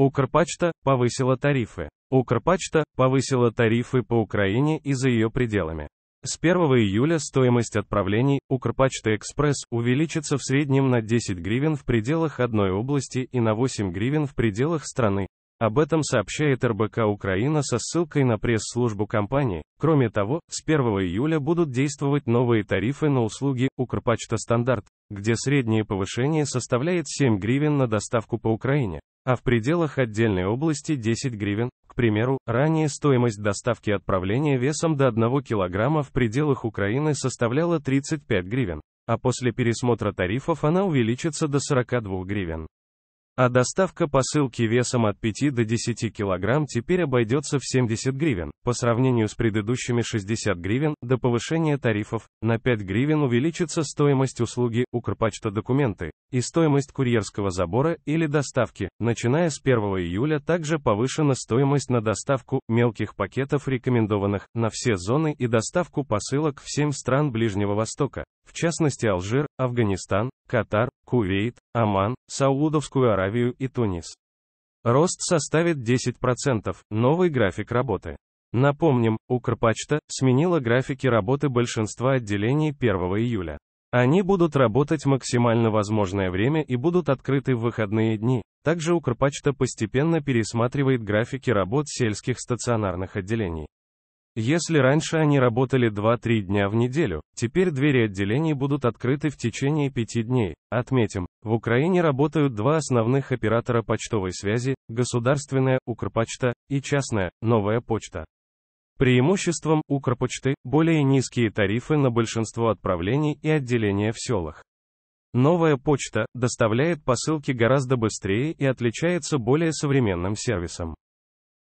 Укрпачта повысила тарифы. Укрпачта повысила тарифы по Украине и за ее пределами. С 1 июля стоимость отправлений Укрпачта Экспресс увеличится в среднем на 10 гривен в пределах одной области и на 8 гривен в пределах страны. Об этом сообщает РБК Украина со ссылкой на пресс-службу компании. Кроме того, с 1 июля будут действовать новые тарифы на услуги Укрпачта Стандарт, где среднее повышение составляет 7 гривен на доставку по Украине а в пределах отдельной области 10 гривен. К примеру, ранее стоимость доставки отправления весом до 1 кг в пределах Украины составляла 35 гривен, а после пересмотра тарифов она увеличится до 42 гривен. А доставка посылки весом от 5 до 10 кг теперь обойдется в 70 гривен, по сравнению с предыдущими 60 гривен, до повышения тарифов, на 5 гривен увеличится стоимость услуги «Укрпочта документы» и стоимость курьерского забора или доставки. Начиная с 1 июля также повышена стоимость на доставку мелких пакетов рекомендованных на все зоны и доставку посылок в 7 стран Ближнего Востока в частности Алжир, Афганистан, Катар, Кувейт, Оман, Саудовскую Аравию и Тунис. Рост составит 10%, новый график работы. Напомним, Укрпачта сменила графики работы большинства отделений 1 июля. Они будут работать максимально возможное время и будут открыты в выходные дни. Также Укрпочта постепенно пересматривает графики работ сельских стационарных отделений. Если раньше они работали 2-3 дня в неделю, теперь двери отделений будут открыты в течение 5 дней. Отметим, в Украине работают два основных оператора почтовой связи, государственная Укрпочта и частная Новая почта. Преимуществом Укрпочты – более низкие тарифы на большинство отправлений и отделения в селах. Новая почта доставляет посылки гораздо быстрее и отличается более современным сервисом.